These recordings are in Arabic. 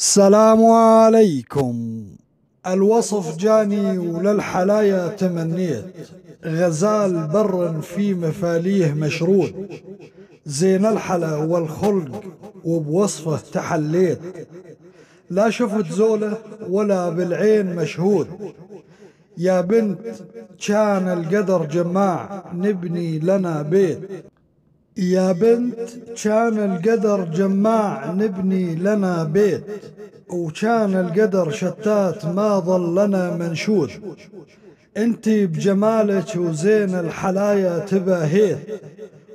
السلام عليكم الوصف جاني وللحلايا تمنيت غزال بر في مفاليه مشرود زين الحلا والخلق وبوصفه تحليت لا شفت زوله ولا بالعين مشهود يا بنت كان القدر جماع نبني لنا بيت يا بنت كان القدر جماع نبني لنا بيت وكان القدر شتات ما ظل لنا منشود انتي بجمالك وزين الحلايا تباهيت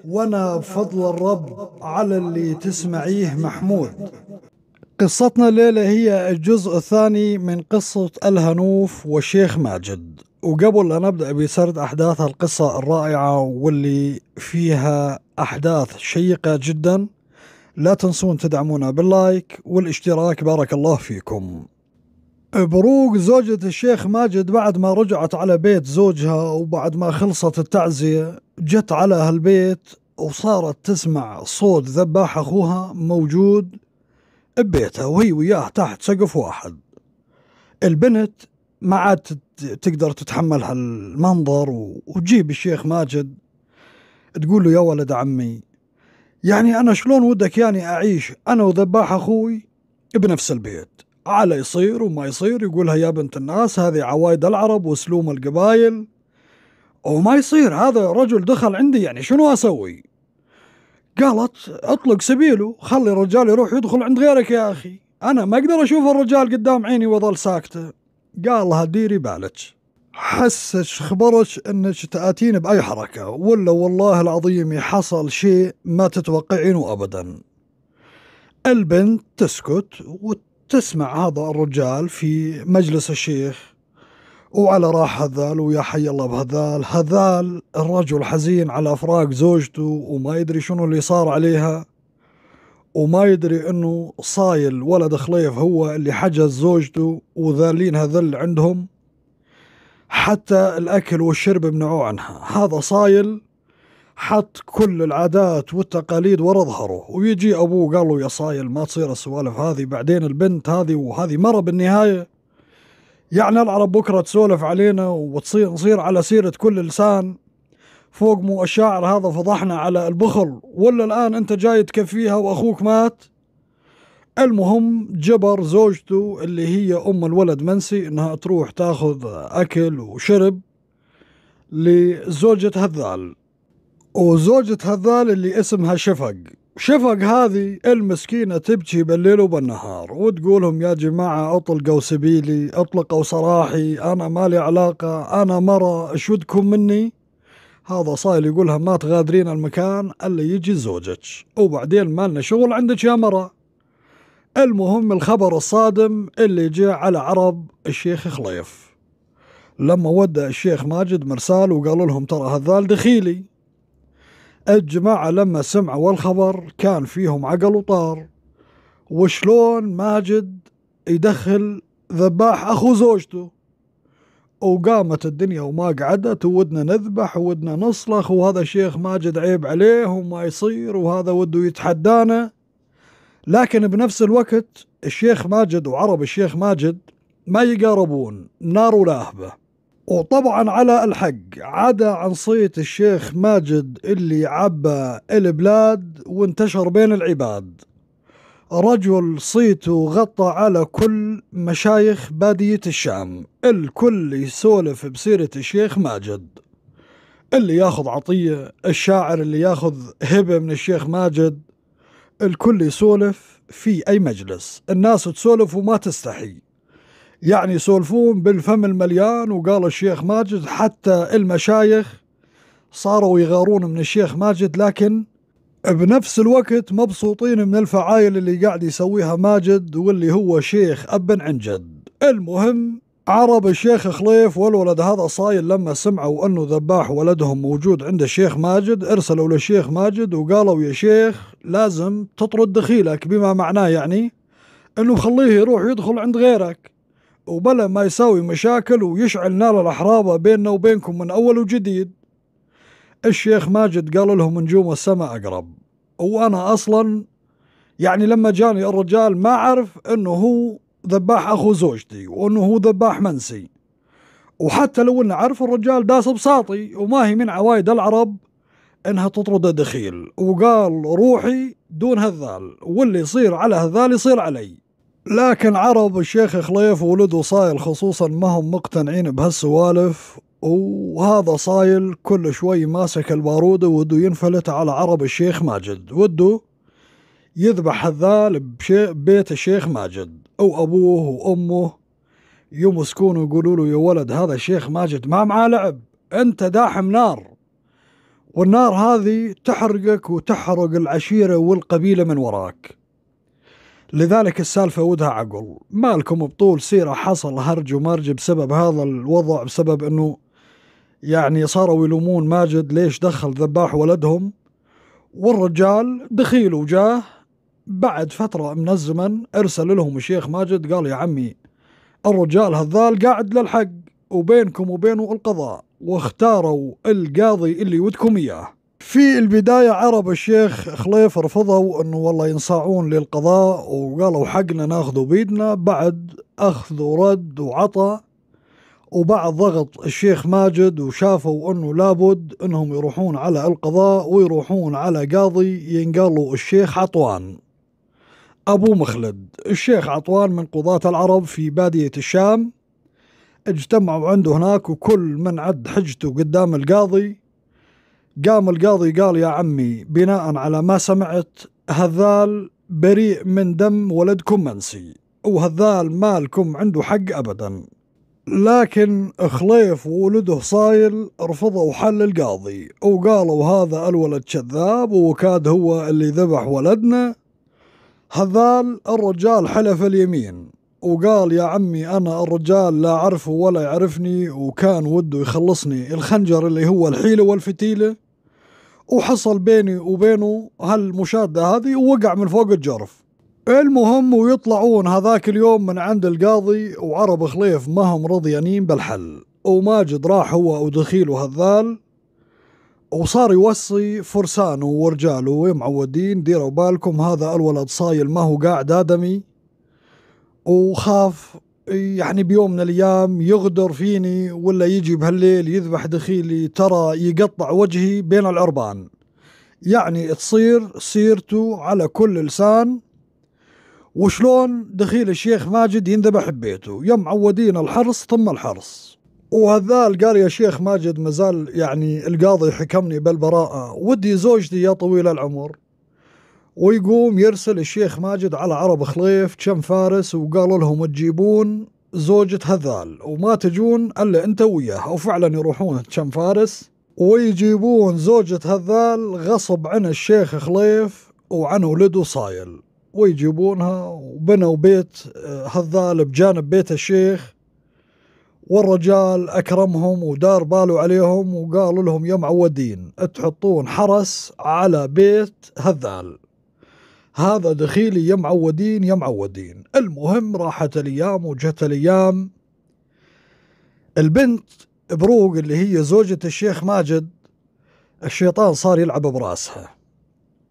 وانا بفضل الرب على اللي تسمعيه محمود قصتنا الليلة هي الجزء الثاني من قصة الهنوف والشيخ ماجد وقبل أن أبدأ بسرد أحداث القصة الرائعة واللي فيها أحداث شيقة جدا لا تنسون تدعمونا باللايك والاشتراك بارك الله فيكم بروق زوجة الشيخ ماجد بعد ما رجعت على بيت زوجها وبعد ما خلصت التعزية جت على هالبيت وصارت تسمع صوت ذباح أخوها موجود ببيتها وهي وياه تحت سقف واحد البنت ما عاد تقدر تتحمل هالمنظر وتجيب الشيخ ماجد تقول له يا ولد عمي يعني أنا شلون ودك يعني أعيش أنا وذباح أخوي بنفس البيت على يصير وما يصير يقولها يا بنت الناس هذه عوايد العرب وسلوم القبايل وما يصير هذا رجل دخل عندي يعني شنو أسوي قالت اطلق سبيله خلي الرجال يروح يدخل عند غيرك يا أخي أنا ما أقدر أشوف الرجال قدام عيني وظل ساكته قالها ديري بالك حسك خبرك انك تاتين باي حركه ولا والله العظيم حصل شيء ما تتوقعينه ابدا البنت تسكت وتسمع هذا الرجال في مجلس الشيخ وعلى راح هذال ويا حي الله بهذال هذال الرجل حزين على فراق زوجته وما يدري شنو اللي صار عليها وما يدري انه صايل ولد خليف هو اللي حجز زوجته وذالينها ذل عندهم حتى الاكل والشرب منعوه عنها هذا صايل حط كل العادات والتقاليد ورا ظهره ويجي ابوه قال له يا صايل ما تصير السوالف هذه بعدين البنت هذه وهذه مره بالنهايه يعني العرب بكره تسولف علينا وتصير نصير على سيره كل لسان فوق مو الشاعر هذا فضحنا على البخل ولا الآن أنت جاي تكفيها وأخوك مات المهم جبر زوجته اللي هي أم الولد منسي إنها تروح تاخذ أكل وشرب لزوجة هذال وزوجة هذال اللي اسمها شفق شفق هذه المسكينة تبكي بالليل وبالنهار وتقولهم يا جماعة أطلقوا سبيلي أطلقوا سراحي أنا مالي علاقة أنا مرة شو مني هذا صايل يقولها ما تغادرين المكان الا يجي زوجك وبعدين ما لنا شغل عندك يا مرة المهم الخبر الصادم اللي جاء على عرب الشيخ خليف لما ودى الشيخ ماجد مرسال وقال لهم ترى هذال دخيلي الجماعة لما سمعوا الخبر كان فيهم عقل وطار وشلون ماجد يدخل ذباح أخو زوجته وقامت الدنيا وما قعدت وودنا نذبح وودنا نصلخ وهذا الشيخ ماجد عيب عليه وما يصير وهذا وده يتحدانا لكن بنفس الوقت الشيخ ماجد وعرب الشيخ ماجد ما يقاربون نار ولاهبة وطبعا على الحق عدا عن صيت الشيخ ماجد اللي عبى البلاد وانتشر بين العباد رجل صيته غطى على كل مشايخ بادية الشام الكل يسولف بسيرة الشيخ ماجد اللي ياخذ عطية الشاعر اللي ياخذ هبة من الشيخ ماجد الكل يسولف في أي مجلس الناس تسولف وما تستحي يعني يسولفون بالفم المليان وقال الشيخ ماجد حتى المشايخ صاروا يغارون من الشيخ ماجد لكن بنفس الوقت مبسوطين من الفعايل اللي قاعد يسويها ماجد واللي هو شيخ أب عن جد المهم عرب الشيخ خليف والولد هذا صايل لما سمعوا انه ذباح ولدهم موجود عند الشيخ ماجد ارسلوا للشيخ ماجد وقالوا يا شيخ لازم تطرد دخيلك بما معناه يعني انه خليه يروح يدخل عند غيرك وبلا ما يساوي مشاكل ويشعل نار الاحرابه بيننا وبينكم من اول وجديد الشيخ ماجد قال لهم نجوم السماء أقرب وأنا أصلا يعني لما جاني الرجال ما أعرف أنه هو ذباح أخو زوجتي وأنه هو ذباح منسي وحتى لو انه عرف الرجال داس بساطي وما هي من عوايد العرب انها تطرده دخيل وقال روحي دون هذال واللي يصير على هذال يصير علي لكن عرب الشيخ خليف وولده صايل خصوصا ما هم مقتنعين بهالسوالف وهذا صايل كل شوي ماسك البارودة وده ينفلت على عرب الشيخ ماجد وده يذبح هذال ببيت الشيخ ماجد أو أبوه وأمه يمسكونه ويقولوا له يا ولد هذا الشيخ ماجد ما معاه لعب أنت داحم نار والنار هذه تحرقك وتحرق العشيرة والقبيلة من وراك لذلك السالفة ودها عقل مالكم بطول سيرة حصل هرج ومرج بسبب هذا الوضع بسبب أنه يعني صاروا يلومون ماجد ليش دخل ذباح ولدهم والرجال دخيله جاه بعد فترة من الزمن أرسل لهم الشيخ ماجد قال يا عمي الرجال هذال قاعد للحق وبينكم وبينه القضاء واختاروا القاضي اللي ودكم إياه في البداية عرب الشيخ خليف رفضوا أنه والله ينصاعون للقضاء وقالوا حقنا ناخذه بيدنا بعد أخذ ورد وعطى وبعد ضغط الشيخ ماجد وشافوا انه لابد انهم يروحون على القضاء ويروحون على قاضي ينقالوا الشيخ عطوان ابو مخلد الشيخ عطوان من قضاة العرب في بادية الشام اجتمعوا عنده هناك وكل من عد حجته قدام القاضي قام القاضي قال يا عمي بناء على ما سمعت هذال بريء من دم ولدكم منسي وهذال مالكم عنده حق أبدا لكن خليف وولده صايل رفضوا حل القاضي وقالوا هذا الولد كذاب وكاد هو اللي ذبح ولدنا هذال الرجال حلف اليمين وقال يا عمي أنا الرجال لا أعرفه ولا يعرفني وكان وده يخلصني الخنجر اللي هو الحيلة والفتيلة وحصل بيني وبينه هالمشادة هذه ووقع من فوق الجرف المهم ويطلعون هذاك اليوم من عند القاضي وعرب خليف ما هم رضيانين بالحل وماجد راح هو ودخيله هذال وصار يوصي فرسانه ورجاله ومعودين ديروا بالكم هذا الولد صايل ما هو قاعد آدمي وخاف يعني بيوم من الأيام يغدر فيني ولا يجي بهالليل يذبح دخيلي ترى يقطع وجهي بين العربان يعني تصير سيرته على كل لسان وشلون دخيل الشيخ ماجد ينذبح ببيته يا معودين الحرص ثم الحرص وهذال قال يا شيخ ماجد مازال يعني القاضي حكمني بالبراءة ودي زوجتي يا طويل العمر ويقوم يرسل الشيخ ماجد على عرب خليف كم فارس وقالوا لهم تجيبون زوجة هذال وما تجون إلا أنت وياها وفعلا يروحون كم فارس ويجيبون زوجة هذال غصب عن الشيخ خليف وعن ولده صايل ويجيبونها وبنوا بيت هذال آه، بجانب بيت الشيخ والرجال أكرمهم ودار باله عليهم وقالوا لهم يا معودين تحطون حرس على بيت هذال هذا دخيلي يا معودين يا معودين المهم راحت الأيام وجت الأيام البنت بروق اللي هي زوجة الشيخ ماجد الشيطان صار يلعب براسها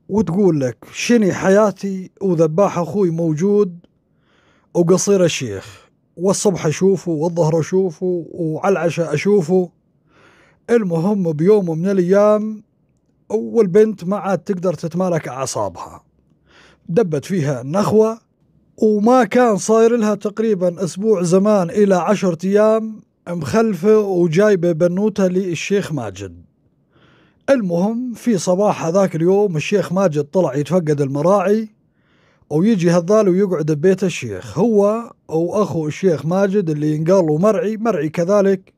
وتقول لك شني حياتي وذباح اخوي موجود وقصير الشيخ والصبح اشوفه والظهر اشوفه وعلى العشاء اشوفه المهم بيوم من الايام والبنت ما عاد تقدر تتمالك اعصابها دبت فيها النخوه وما كان صاير لها تقريبا اسبوع زمان الى عشرة ايام مخلفه وجايبه بنوته للشيخ ماجد المهم في صباح هذاك اليوم الشيخ ماجد طلع يتفقد المراعي ويجي هذال ويقعد ببيت الشيخ هو وأخو الشيخ ماجد اللي ينقال له مرعي مرعي كذلك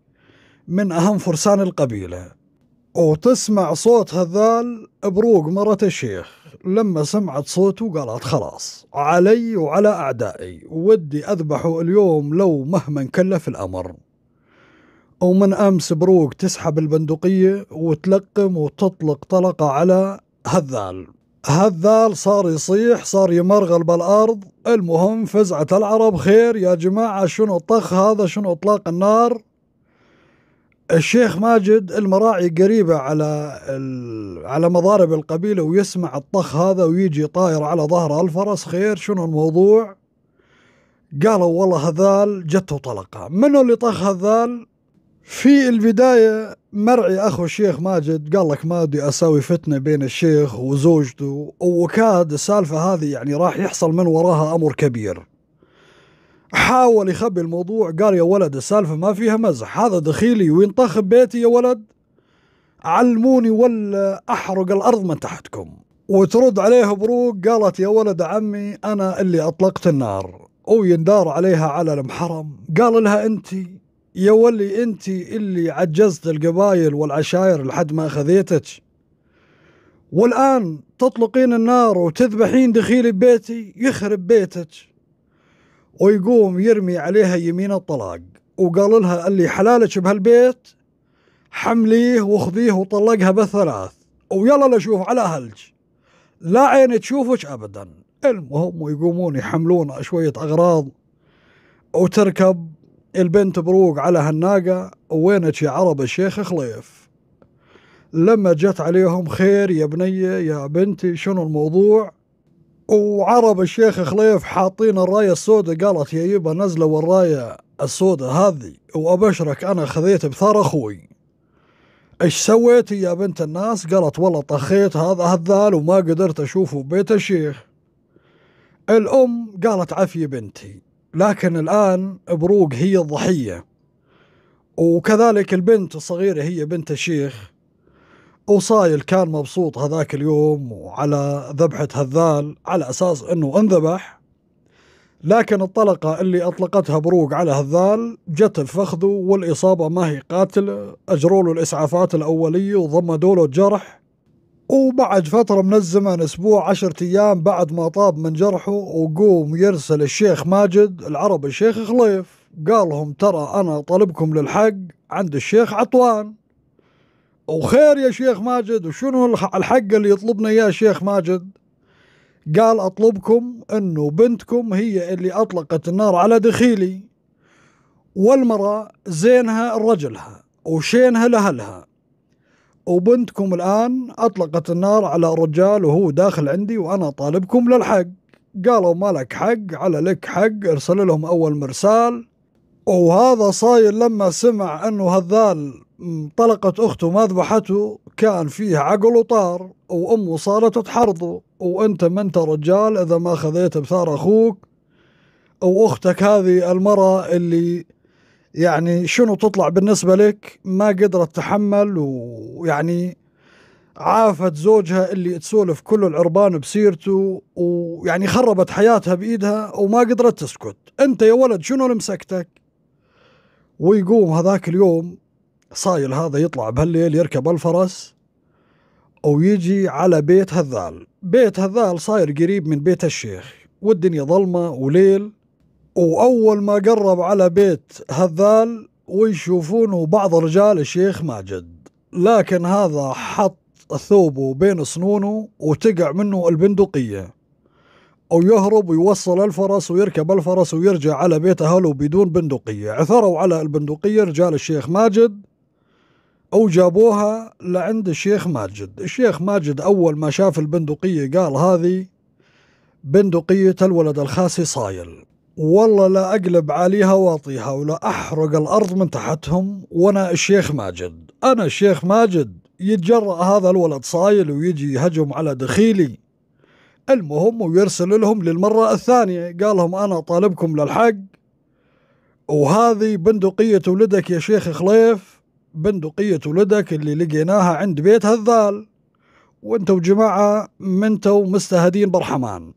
من أهم فرسان القبيلة وتسمع صوت هذال بروق مرة الشيخ لما سمعت صوته قالت خلاص علي وعلى أعدائي ودي أذبحه اليوم لو مهما كلف الأمر ومن امس بروق تسحب البندقيه وتلقم وتطلق طلقه على هذال هذال صار يصيح صار يمرغل بالارض المهم فزعه العرب خير يا جماعه شنو الطخ هذا شنو اطلاق النار الشيخ ماجد المراعي قريبة على على مضارب القبيلة ويسمع الطخ هذا ويجي طاير على ظهر الفرس خير شنو الموضوع؟ قالوا والله هذال جته طلقة منو اللي طخ هذال؟ في البداية مرعي أخو الشيخ ماجد قال لك ما أدري أسوي فتنة بين الشيخ وزوجته وكاد السالفة هذه يعني راح يحصل من وراها أمر كبير حاول يخبي الموضوع قال يا ولد السالفة ما فيها مزح هذا دخيلي وينطخب بيتي يا ولد علموني ولا أحرق الأرض من تحتكم وترد عليه بروق قالت يا ولد عمي أنا اللي أطلقت النار ويندار عليها على المحرم قال لها أنتِ يا ولي انت اللي عجزت القبايل والعشائر لحد ما اخذيتك والان تطلقين النار وتذبحين دخيلي ببيتي يخرب بيتك ويقوم يرمي عليها يمين الطلاق وقال لها اللي حلالك بهالبيت حمليه وخذيه وطلقها بالثلاث ويلا لاشوف على اهلك لا عين تشوفك ابدا المهم ويقومون يحملون شويه اغراض وتركب البنت بروق على هالناقة وينك يا عرب الشيخ خليف لما جت عليهم خير يا بنية يا بنتي شنو الموضوع وعرب الشيخ خليف حاطين الراية السوداء قالت يا يبا نزلة والراية السوداء هذه وأبشرك أنا خذيت بثار أخوي ايش سويتي يا بنت الناس قالت والله طخيت هذا هذال وما قدرت أشوفه ببيت الشيخ الأم قالت عفي بنتي لكن الآن بروق هي الضحية وكذلك البنت الصغيرة هي بنت الشيخ وصايل كان مبسوط هذاك اليوم وعلى ذبحة هذال على أساس أنه انذبح لكن الطلقة اللي أطلقتها بروق على هذال جت فخذه والإصابة ما هي قاتلة أجروا له الإسعافات الأولية وضمدوا له الجرح وبعد فترة من الزمن أسبوع عشرة أيام بعد ما طاب من جرحه وقوم يرسل الشيخ ماجد العرب الشيخ خليف قال لهم ترى أنا طالبكم للحق عند الشيخ عطوان وخير يا شيخ ماجد وشنو الحق اللي يطلبنا إياه الشيخ ماجد قال أطلبكم أنه بنتكم هي اللي أطلقت النار على دخيلي والمرأة زينها رجلها وشينها لأهلها وبنتكم الآن أطلقت النار على رجال وهو داخل عندي وأنا طالبكم للحق قالوا ما لك حق على لك حق ارسل لهم أول مرسال وهذا صاير لما سمع أنه هذال طلقت أخته ما ذبحته كان فيه عقل وطار وأمه صارت تحرضه وأنت ما أنت رجال إذا ما خذيت بثار أخوك وأختك هذه المرأة اللي يعني شنو تطلع بالنسبة لك ما قدرت تحمل ويعني عافت زوجها اللي تسولف كل العربان بسيرته ويعني خربت حياتها بإيدها وما قدرت تسكت أنت يا ولد شنو اللي مسكتك ويقوم هذاك اليوم صايل هذا يطلع بهالليل يركب الفرس ويجي على بيت هذال بيت هذال صاير قريب من بيت الشيخ والدنيا ظلمة وليل وأول ما قرب على بيت هذال ويشوفونه بعض رجال الشيخ ماجد لكن هذا حط ثوبه بين سنونه وتقع منه البندقية أو يهرب ويوصل الفرس ويركب الفرس ويرجع على بيت أهله بدون بندقية عثروا على البندقية رجال الشيخ ماجد أو جابوها لعند الشيخ ماجد الشيخ ماجد أول ما شاف البندقية قال هذه بندقية الولد الخاسي صايل والله لا أقلب عليها واطيها ولا أحرق الأرض من تحتهم وأنا الشيخ ماجد أنا الشيخ ماجد يتجرأ هذا الولد صايل ويجي يهجم على دخيلي المهم ويرسل لهم للمرة الثانية قال لهم أنا طالبكم للحق وهذه بندقية ولدك يا شيخ خليف بندقية ولدك اللي لقيناها عند بيت هذال وانتوا جماعة منتوا مستهدين برحمان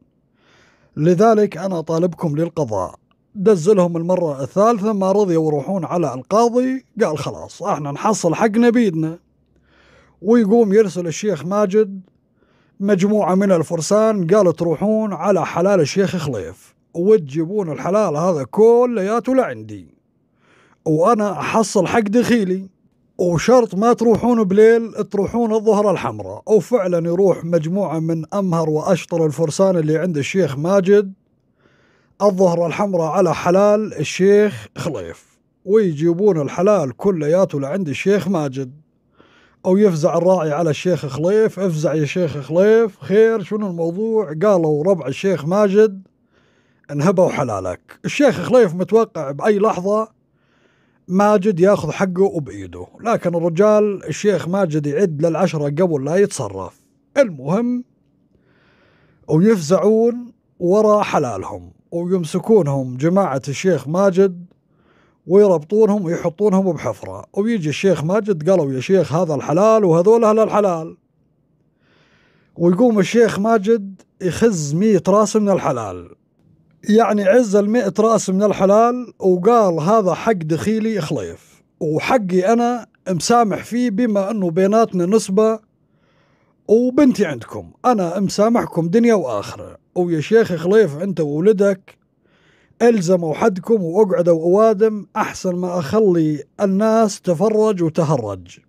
لذلك أنا طالبكم للقضاء دزلهم المرة الثالثة ما رضيوا يروحون على القاضي قال خلاص احنا نحصل حقنا بيدنا ويقوم يرسل الشيخ ماجد مجموعة من الفرسان قالوا تروحون على حلال الشيخ خليف وتجيبون الحلال هذا كلياته لعندي وأنا أحصل حق دخيلي وشرط ما تروحون بليل تروحون الظهر الحمراء وفعلا يروح مجموعة من أمهر وأشطر الفرسان اللي عند الشيخ ماجد الظهر الحمراء على حلال الشيخ خليف ويجيبون الحلال كلياته لعند الشيخ ماجد أو يفزع الراعي على الشيخ خليف افزع يا شيخ خليف خير شنو الموضوع قالوا ربع الشيخ ماجد انهبوا حلالك الشيخ خليف متوقع بأي لحظة ماجد ياخذ حقه وبايده لكن الرجال الشيخ ماجد يعد للعشرة قبل لا يتصرف المهم ويفزعون ورا حلالهم ويمسكونهم جماعة الشيخ ماجد ويربطونهم ويحطونهم بحفرة ويجي الشيخ ماجد قالوا يا شيخ هذا الحلال وهذول أهل الحلال ويقوم الشيخ ماجد يخز مية راس من الحلال يعني عز المئة راس من الحلال وقال هذا حق دخيلي خليف وحقي أنا مسامح فيه بما أنه بيناتنا نسبة وبنتي عندكم أنا مسامحكم دنيا وآخرة ويا شيخ خليف أنت وولدك الزموا حدكم واقعدوا اوادم احسن ما اخلي الناس تفرج وتهرج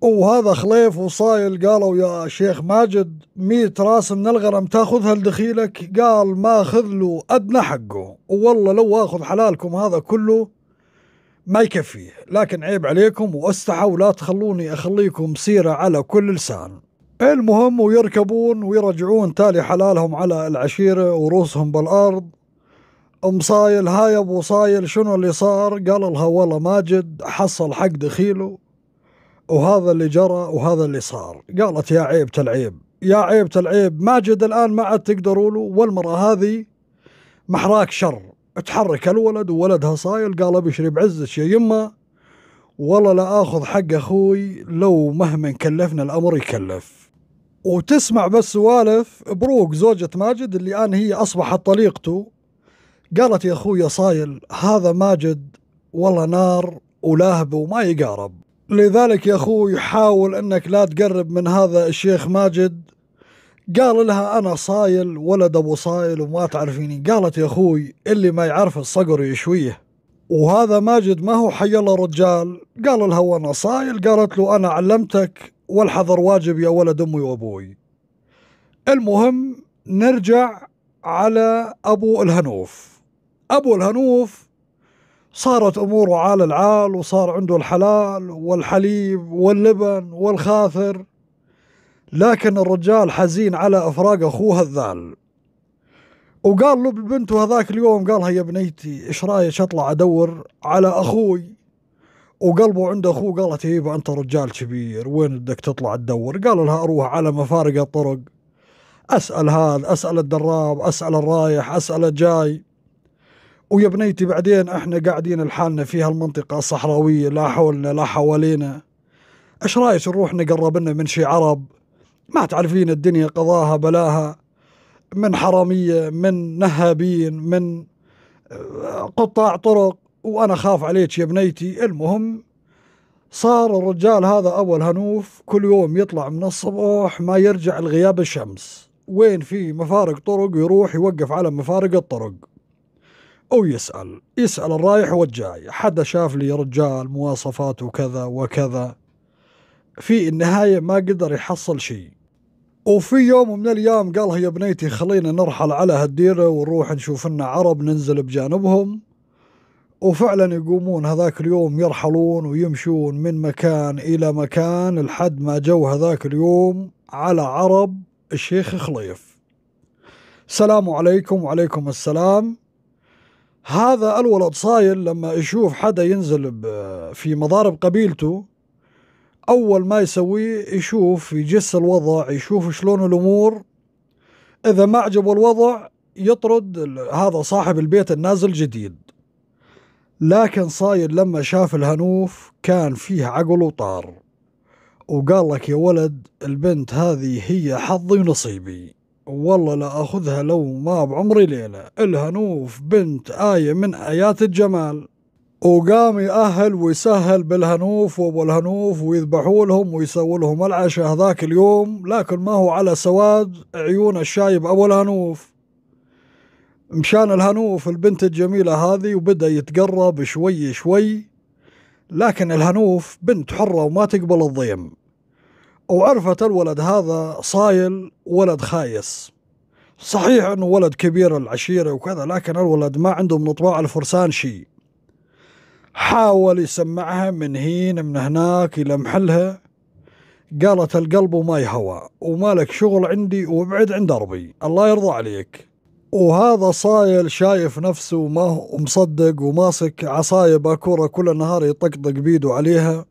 وهذا خليف وصايل قالوا يا شيخ ماجد مية راس من الغرم تاخذها لدخيلك قال ما اخذ له ادنى حقه والله لو اخذ حلالكم هذا كله ما يكفيه لكن عيب عليكم واستحى ولا تخلوني اخليكم سيرة على كل لسان المهم ويركبون ويرجعون تالي حلالهم على العشيرة ورؤوسهم بالارض ام صايل هاي ابو صايل شنو اللي صار قال لها والله ماجد حصل حق دخيله وهذا اللي جرى وهذا اللي صار قالت يا عيب تلعيب يا عيب تلعيب ماجد الآن ما عاد تقدروا له والمرأة هذه محراك شر تحرك الولد وولدها صايل قال ابشري بعزك يا يما والله لا اخذ حق اخوي لو مهما كلفنا الامر يكلف وتسمع بس سوالف بروق زوجة ماجد اللي الان هي اصبحت طليقته قالت يا اخوي يا صايل هذا ماجد والله نار ولهب وما يقارب لذلك يا أخوي حاول أنك لا تقرب من هذا الشيخ ماجد قال لها أنا صايل ولد أبو صايل وما تعرفيني قالت يا أخوي اللي ما يعرف الصقر يشويه وهذا ماجد ما هو حي الله رجال قال لها وانا صايل قالت له انا علمتك والحذر واجب يا ولد امي وابوي المهم نرجع على ابو الهنوف ابو الهنوف صارت اموره عال العال وصار عنده الحلال والحليب واللبن والخاثر لكن الرجال حزين على افراق اخوه الذال وقال له ببنته هذاك اليوم قالها يا بنيتي ايش رايك اطلع ادور على اخوي وقلبه عند اخوه قالت هيبه إيه، انت رجال كبير وين بدك تطلع تدور قال لها اروح على مفارق الطرق اسال هذا اسال الدراب اسال الرايح اسال الجاي ويا بنيتي بعدين احنا قاعدين لحالنا في هالمنطقة الصحراوية لا حولنا لا حوالينا اش رايك نروح نقرب لنا من شي عرب ما تعرفين الدنيا قضاها بلاها من حرامية من نهابين من آه، قطاع طرق وانا خاف عليك يا بنيتي المهم صار الرجال هذا أول هنوف كل يوم يطلع من الصبح ما يرجع لغياب الشمس وين في مفارق طرق يروح يوقف على مفارق الطرق أو يسأل يسأل الرايح والجاي حدا شاف لي رجال مواصفات وكذا وكذا في النهاية ما قدر يحصل شيء وفي يوم من الأيام قال يا بنيتي خلينا نرحل على هالديرة ونروح نشوف لنا عرب ننزل بجانبهم وفعلا يقومون هذاك اليوم يرحلون ويمشون من مكان إلى مكان لحد ما جو هذاك اليوم على عرب الشيخ خليف السلام عليكم وعليكم السلام هذا الولد صايل لما يشوف حدا ينزل في مضارب قبيلته أول ما يسويه يشوف يجس الوضع يشوف شلون الأمور إذا ما عجبه الوضع يطرد هذا صاحب البيت النازل جديد لكن صايد لما شاف الهنوف كان فيه عقل وطار وقال لك يا ولد البنت هذه هي حظي ونصيبي والله لا أخذها لو ما بعمري ليلة الهنوف بنت آية من آيات الجمال وقام يأهل ويسهل بالهنوف وابو الهنوف ويذبحوا لهم ويسووا لهم العشاء هذاك اليوم لكن ما هو على سواد عيون الشايب ابو الهنوف مشان الهنوف البنت الجميلة هذه وبدأ يتقرب شوي شوي لكن الهنوف بنت حرة وما تقبل الضيم وعرفت الولد هذا صايل ولد خايس صحيح انه ولد كبير العشيره وكذا لكن الولد ما عنده من طباع الفرسان شيء حاول يسمعها من هين من هناك يلمحلها قالت القلب ما يهوى ومالك شغل عندي وابعد عن دربي الله يرضى عليك وهذا صايل شايف نفسه ما هو مصدق وماسك عصاية باكورة كل النهار يطقطق بيده عليها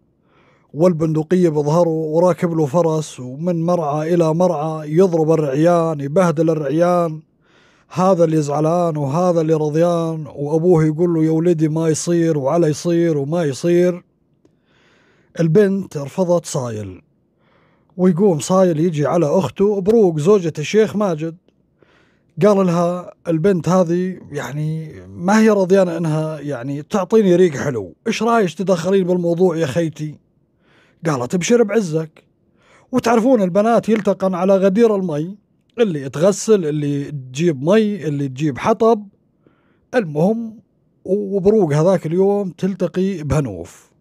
والبندقية بظهره وراكب له فرس ومن مرعى إلى مرعى يضرب الرعيان يبهدل الرعيان هذا اللي زعلان وهذا اللي رضيان وأبوه يقول له يا ولدي ما يصير وعلى يصير وما يصير البنت رفضت صايل ويقوم صايل يجي على أخته بروق زوجة الشيخ ماجد قال لها البنت هذه يعني ما هي رضيانة انها يعني تعطيني ريق حلو ايش رايك تدخلين بالموضوع يا خيتي قالت ابشر بعزك وتعرفون البنات يلتقن على غدير المي اللي تغسل اللي تجيب مي اللي تجيب حطب المهم وبروق هذاك اليوم تلتقي بهنوف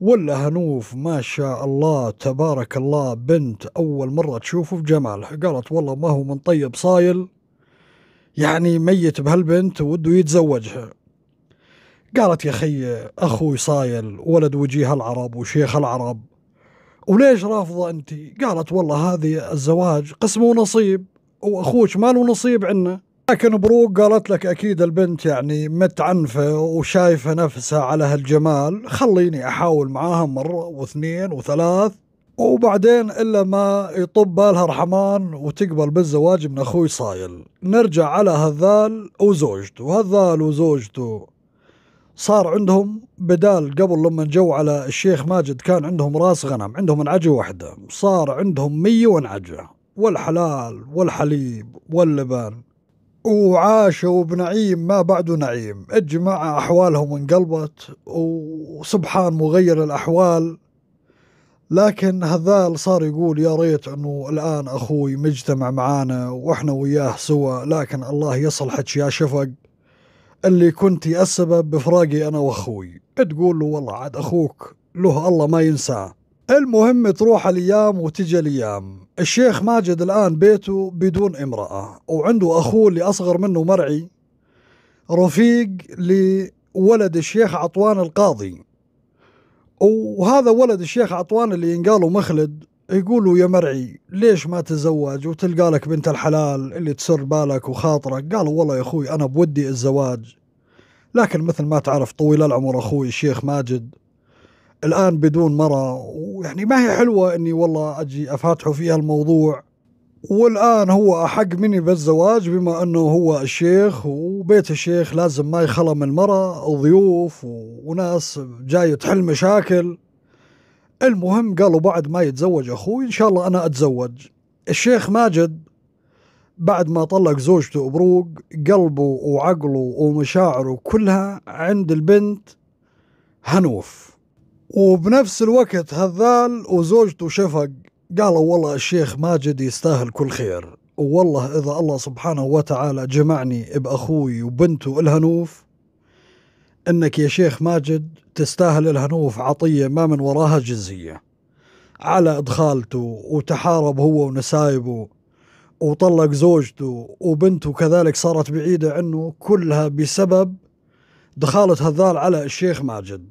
ولا هنوف ما شاء الله تبارك الله بنت أول مرة تشوفه بجماله قالت والله ما هو من طيب صايل يعني ميت بهالبنت وده يتزوجها قالت يا أخي أخوي صايل ولد وجيه العرب وشيخ العرب وليش رافضة أنت قالت والله هذه الزواج قسم ونصيب وأخوك ما له نصيب عنا لكن بروق قالت لك أكيد البنت يعني متعنفة وشايفة نفسها على هالجمال خليني أحاول معاها مرة واثنين وثلاث وبعدين إلا ما يطب بالها الرحمن وتقبل بالزواج من أخوي صايل نرجع على هذال وزوجته هذال وزوجته صار عندهم بدال قبل لما جو على الشيخ ماجد كان عندهم راس غنم عندهم انعجه واحده صار عندهم مية وانعجه والحلال والحليب واللبن وعاشوا بنعيم ما بعده نعيم الجماعة أحوالهم انقلبت وسبحان مغير الأحوال لكن هذال صار يقول يا ريت أنه الآن أخوي مجتمع معانا وإحنا وياه سوا لكن الله يصلحك يا شفق اللي كنت السبب بفراقي انا واخوي تقول له والله عاد اخوك له الله ما ينساه المهم تروح الايام وتجي الايام الشيخ ماجد الان بيته بدون امراه وعنده اخوه اللي اصغر منه مرعي رفيق لولد الشيخ عطوان القاضي وهذا ولد الشيخ عطوان اللي ينقاله مخلد يقولوا يا مرعي ليش ما تزوج وتلقى لك بنت الحلال اللي تسر بالك وخاطرك قالوا والله يا أخوي أنا بودي الزواج لكن مثل ما تعرف طويل العمر أخوي الشيخ ماجد الآن بدون مرة ويعني ما هي حلوة أني والله أجي أفاتحه فيها الموضوع والآن هو أحق مني بالزواج بما أنه هو الشيخ وبيت الشيخ لازم ما يخلى من مرة وضيوف وناس جاي تحل مشاكل المهم قالوا بعد ما يتزوج أخوي إن شاء الله أنا أتزوج الشيخ ماجد بعد ما طلق زوجته بروق قلبه وعقله ومشاعره كلها عند البنت هنوف وبنفس الوقت هذال وزوجته شفق قالوا والله الشيخ ماجد يستاهل كل خير والله إذا الله سبحانه وتعالى جمعني بأخوي وبنته الهنوف انك يا شيخ ماجد تستاهل الهنوف عطيه ما من وراها جزيه على ادخالته وتحارب هو ونسايبه وطلق زوجته وبنته كذلك صارت بعيده عنه كلها بسبب دخالة هذال على الشيخ ماجد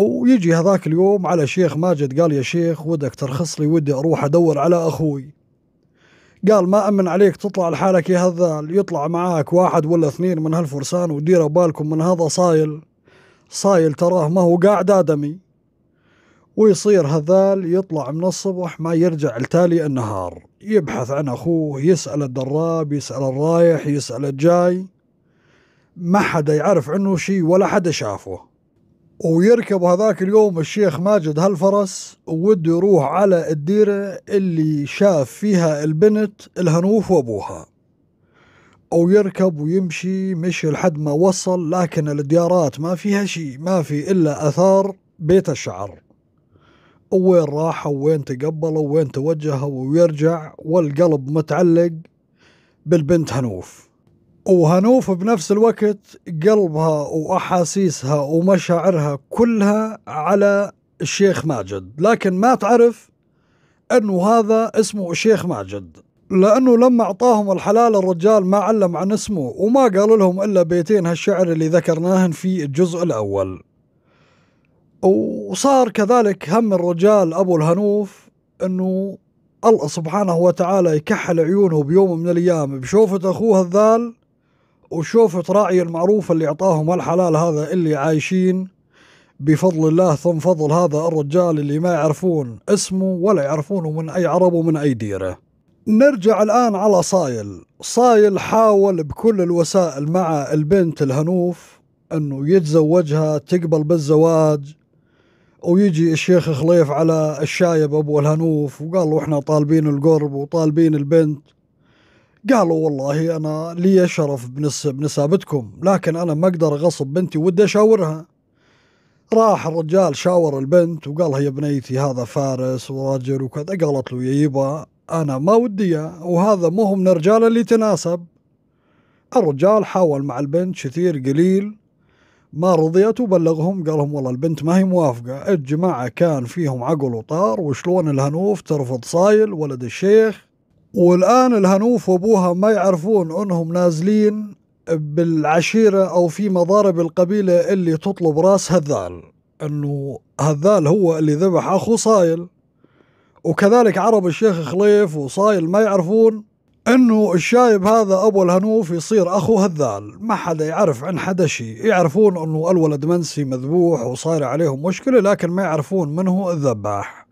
ويجي هذاك اليوم على شيخ ماجد قال يا شيخ ودك ترخص لي ودي اروح ادور على اخوي قال ما امن عليك تطلع لحالك يا هذا يطلع معاك واحد ولا اثنين من هالفرسان وديروا بالكم من هذا صايل صايل تراه ما هو قاعد ادمي ويصير هذال يطلع من الصبح ما يرجع لتالي النهار يبحث عن أخوه يسأل الدراب يسأل الرايح يسأل الجاي ما حدا يعرف عنه شيء ولا حدا شافه ويركب هذاك اليوم الشيخ ماجد هالفرس وود يروح على الديرة اللي شاف فيها البنت الهنوف وابوها أو يركب ويمشي مشي لحد ما وصل لكن الديارات ما فيها شيء ما في إلا أثار بيت الشعر وين راحوا وين تقبلوا وين توجهوا ويرجع والقلب متعلق بالبنت هنوف وهنوف بنفس الوقت قلبها واحاسيسها ومشاعرها كلها على الشيخ ماجد لكن ما تعرف انه هذا اسمه الشيخ ماجد لانه لما اعطاهم الحلال الرجال ما علم عن اسمه وما قال لهم الا بيتين هالشعر اللي ذكرناهن في الجزء الاول وصار كذلك هم الرجال ابو الهنوف انه الله سبحانه وتعالى يكحل عيونه بيوم من الايام بشوفة اخوه الذال وشوفة راعي المعروف اللي اعطاهم الحلال هذا اللي عايشين بفضل الله ثم فضل هذا الرجال اللي ما يعرفون اسمه ولا يعرفونه من اي عرب ومن اي ديره نرجع الان على صايل صايل حاول بكل الوسائل مع البنت الهنوف انه يتزوجها تقبل بالزواج ويجي الشيخ خليف على الشايب ابو الهنوف وقال له احنا طالبين القرب وطالبين البنت قالوا والله أنا لي شرف بنسابتكم لكن أنا ما أقدر أغصب بنتي ودي أشاورها راح الرجال شاور البنت وقالها يا بنيتي هذا فارس وراجل وكذا قالت له يا يبا أنا ما ودي وهذا مو من الرجال اللي تناسب الرجال حاول مع البنت كثير قليل ما رضيت وبلغهم قال لهم والله البنت ما هي موافقة الجماعة كان فيهم عقل وطار وشلون الهنوف ترفض صايل ولد الشيخ والآن الهنوف وأبوها ما يعرفون أنهم نازلين بالعشيرة أو في مضارب القبيلة اللي تطلب راس هذال أنه هذال هو اللي ذبح أخو صايل وكذلك عرب الشيخ خليف وصايل ما يعرفون انه الشايب هذا ابو الهنوف يصير اخو هذال ما حدا يعرف عن حدا شيء يعرفون انه الولد منسي مذبوح وصاير عليهم مشكله لكن ما يعرفون من هو الذباح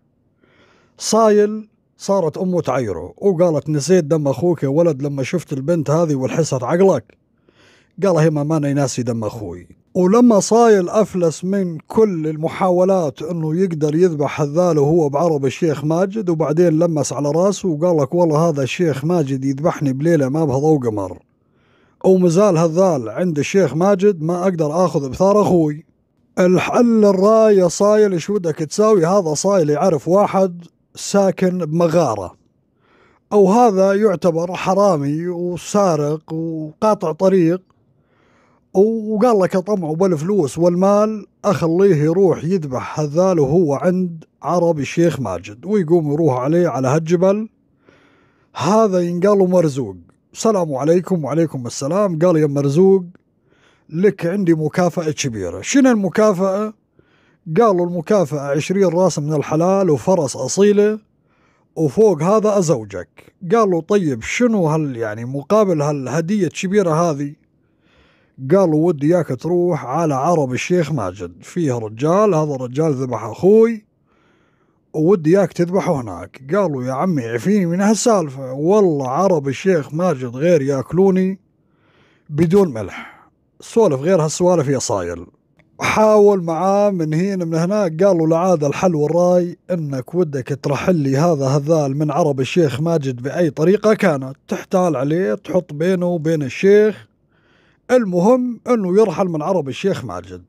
صايل صارت امه تعيره وقالت نسيت دم اخوك يا ولد لما شفت البنت هذه والحست عقلك قالها ما ماني ناسي دم اخوي ولما صايل افلس من كل المحاولات انه يقدر يذبح هذاله وهو بعرب الشيخ ماجد وبعدين لمس على راسه وقال لك والله هذا الشيخ ماجد يذبحني بليله ما بها ضوء قمر ومازال هذال عند الشيخ ماجد ما اقدر اخذ بثار اخوي الحل الراية صايل شو بدك تساوي هذا صايل يعرف واحد ساكن بمغارة أو هذا يعتبر حرامي وسارق وقاطع طريق وقال لك طمعه بالفلوس والمال أخليه يروح يذبح هذال وهو عند عرب الشيخ ماجد ويقوم يروح عليه على هالجبل هذا ينقال مرزوق السلام عليكم وعليكم السلام قال يا مرزوق لك عندي مكافأة كبيرة شنو المكافأة قالوا المكافأة عشرين راس من الحلال وفرس أصيلة وفوق هذا أزوجك قالوا طيب شنو هال يعني مقابل هالهدية الكبيرة هذه قالوا ودي اياك تروح على عرب الشيخ ماجد فيه رجال هذا الرجال ذبح أخوي وودي اياك تذبحه هناك قالوا يا عمي عفيني من هالسالفة والله عرب الشيخ ماجد غير ياكلوني بدون ملح سولف غير هالسوالف يا صايل حاول معاه من هنا من هناك قالوا له عاد الحل والراي انك ودك ترحل لي هذا هذال من عرب الشيخ ماجد باي طريقه كانت تحتال عليه تحط بينه وبين الشيخ المهم انه يرحل من عرب الشيخ ماجد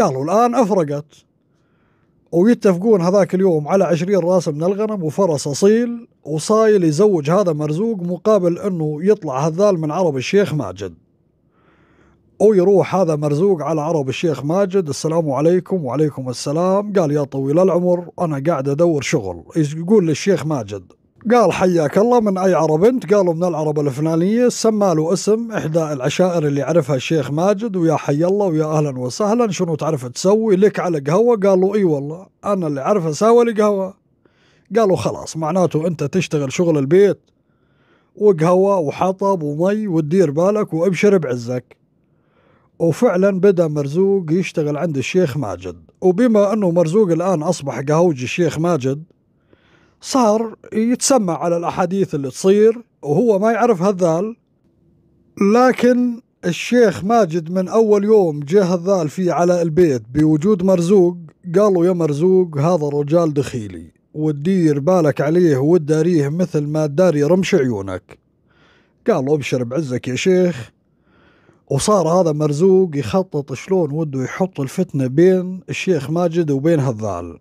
قالوا الان افرقت ويتفقون هذاك اليوم على عشرين راس من الغنم وفرس اصيل وصايل يزوج هذا مرزوق مقابل انه يطلع هذال من عرب الشيخ ماجد ويروح هذا مرزوق على عرب الشيخ ماجد السلام عليكم وعليكم السلام قال يا طويل العمر أنا قاعد أدور شغل يقول للشيخ ماجد قال حياك الله من أي عرب أنت قالوا من العرب الفلانية سمى له اسم إحدى العشائر اللي عرفها الشيخ ماجد ويا حي الله ويا أهلا وسهلا شنو تعرف تسوي لك على قهوة قالوا إي والله أنا اللي عارف أسوي لي قهوة قالوا خلاص معناته أنت تشتغل شغل البيت وقهوة وحطب ومي ودير بالك وابشر بعزك وفعلا بدا مرزوق يشتغل عند الشيخ ماجد وبما انه مرزوق الان اصبح قهوجي الشيخ ماجد صار يتسمع على الاحاديث اللي تصير وهو ما يعرف هذال لكن الشيخ ماجد من اول يوم جه هذال فيه على البيت بوجود مرزوق قالوا يا مرزوق هذا الرجال دخيلي ودير بالك عليه وداريه مثل ما داري رمش عيونك قال ابشر بعزك يا شيخ وصار هذا مرزوق يخطط شلون وده يحط الفتنة بين الشيخ ماجد وبين هذال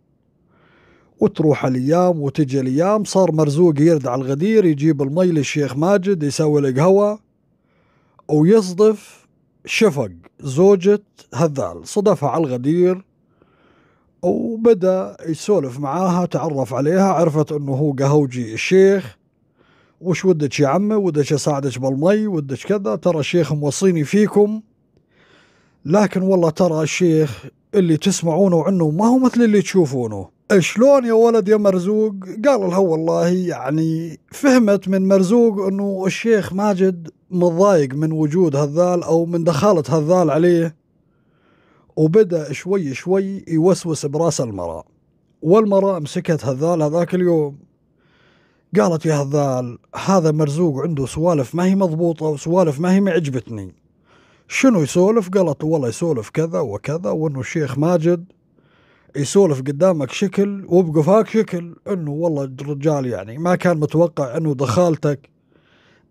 وتروح الايام وتجي الايام صار مرزوق يرد على الغدير يجيب المي للشيخ ماجد يسوي القهوة ويصدف شفق زوجة هذال صدفها على الغدير وبدا يسولف معاها تعرف عليها عرفت انه هو قهوجي الشيخ وش ودك يا عمي ودك اساعدك بالمي ودك كذا ترى الشيخ موصيني فيكم لكن والله ترى الشيخ اللي تسمعونه عنه ما هو مثل اللي تشوفونه شلون يا ولد يا مرزوق قال له والله يعني فهمت من مرزوق انه الشيخ ماجد متضايق من وجود هذال او من دخالة هذال عليه وبدأ شوي شوي يوسوس براس المرأة والمرأة مسكت هذال هذاك اليوم قالت يا هذال هذا مرزوق عنده سوالف ما هي مضبوطة وسوالف ما هي معجبتني شنو يسولف قالت والله يسولف كذا وكذا وانه الشيخ ماجد يسولف قدامك شكل وبقفاك شكل انه والله الرجال يعني ما كان متوقع انه دخالتك